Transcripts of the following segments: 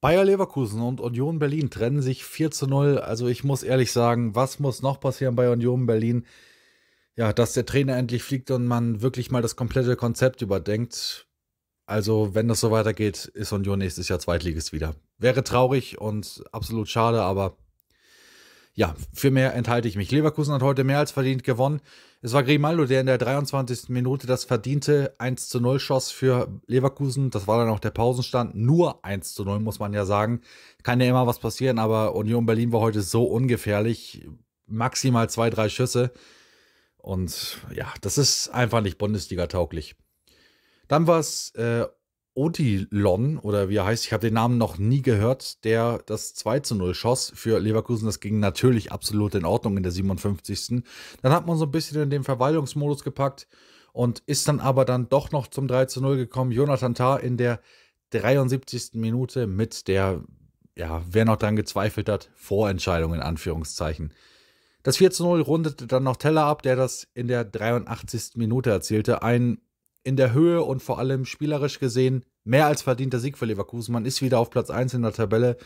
Bayer Leverkusen und Union Berlin trennen sich 4 zu 0. Also ich muss ehrlich sagen, was muss noch passieren bei Union Berlin? Ja, dass der Trainer endlich fliegt und man wirklich mal das komplette Konzept überdenkt. Also wenn das so weitergeht, ist Union nächstes Jahr Zweitliges wieder. Wäre traurig und absolut schade, aber ja, für mehr enthalte ich mich. Leverkusen hat heute mehr als verdient gewonnen. Es war Grimaldo, der in der 23. Minute das verdiente 1 zu 0 schoss für Leverkusen. Das war dann auch der Pausenstand. Nur 1 zu 0, muss man ja sagen. Kann ja immer was passieren, aber Union Berlin war heute so ungefährlich. Maximal zwei, drei Schüsse. Und ja, das ist einfach nicht Bundesliga-tauglich. Dann war es äh, Odilon oder wie er heißt, ich habe den Namen noch nie gehört, der das 2 zu 0 schoss für Leverkusen. Das ging natürlich absolut in Ordnung in der 57. Dann hat man so ein bisschen in den Verwaltungsmodus gepackt und ist dann aber dann doch noch zum 3 zu 0 gekommen. Jonathan Tah in der 73. Minute mit der, ja, wer noch dran gezweifelt hat, Vorentscheidung in Anführungszeichen. Das 4 zu 0 rundete dann noch Teller ab, der das in der 83. Minute erzielte. Ein in der Höhe und vor allem spielerisch gesehen mehr als verdienter Sieg für Leverkusen. Man ist wieder auf Platz 1 in der Tabelle.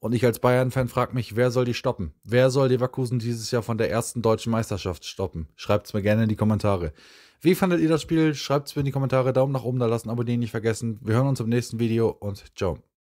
Und ich als Bayern-Fan frage mich, wer soll die stoppen? Wer soll Leverkusen dieses Jahr von der ersten deutschen Meisterschaft stoppen? Schreibt es mir gerne in die Kommentare. Wie fandet ihr das Spiel? Schreibt es mir in die Kommentare. Daumen nach oben da lassen, abonnieren nicht vergessen. Wir hören uns im nächsten Video und ciao.